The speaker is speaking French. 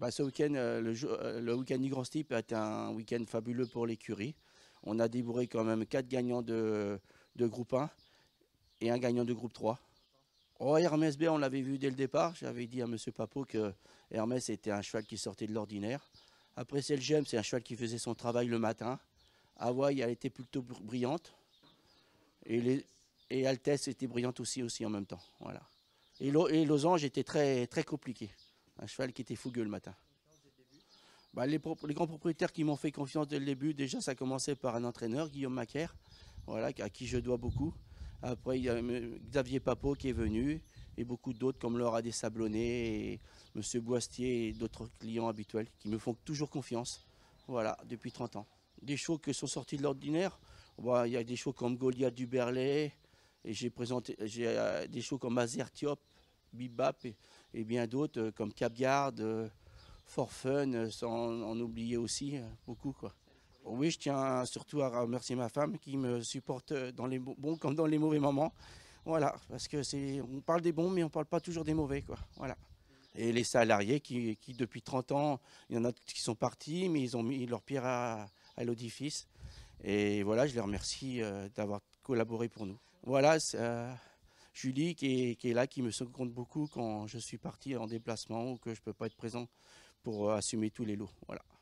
Bah, ce week-end, euh, euh, le, week-end du Grand Steep a été un week-end fabuleux pour l'écurie. On a débourré quand même quatre gagnants de, groupe 1 et un gagnant de groupe 3. Hermès B, on l'avait vu dès le départ. J'avais dit à M. Papo que Hermès était un cheval qui sortait de l'ordinaire. Après, c'est le c'est un cheval qui faisait son travail le matin. Hawaï, a été plutôt brillante. Et, les, Altesse était brillante aussi, aussi en même temps. Voilà. Et, et Losange était très, très compliqué un cheval qui était fougueux le matin. Bah, les, grands propriétaires qui m'ont fait confiance dès le début, déjà ça commençait par un entraîneur, Guillaume Macaire, voilà, à qui je dois beaucoup. Après, il y a Xavier Papot qui est venu, et beaucoup d'autres comme Laura des M. Boistier et d'autres clients habituels qui me font toujours confiance, voilà, depuis 30 ans. Des chevaux qui sont sortis de l'ordinaire, bah, il y a des chevaux comme Goliath du Berlay, et j'ai présenté euh, des chevaux comme Azertiop. Bibap et, bien d'autres euh, comme Capgarde, euh, For Fun, euh, sans en oublier aussi beaucoup. Quoi. Oui, je tiens surtout à remercier ma femme qui me supporte dans les bons comme dans les mauvais moments. Voilà, parce que c'est, on parle des bons, mais on parle pas toujours des mauvais, quoi. Voilà. Et les salariés qui, depuis 30 ans, il y en a qui sont partis, mais ils ont mis leur pierre à, l'audifice. Et voilà, je les remercie d'avoir collaboré pour nous. Voilà. c'est... Julie qui est, là, qui me seconde beaucoup quand je suis parti en déplacement ou que je ne peux pas être présent pour euh, assumer tous les lots. Voilà.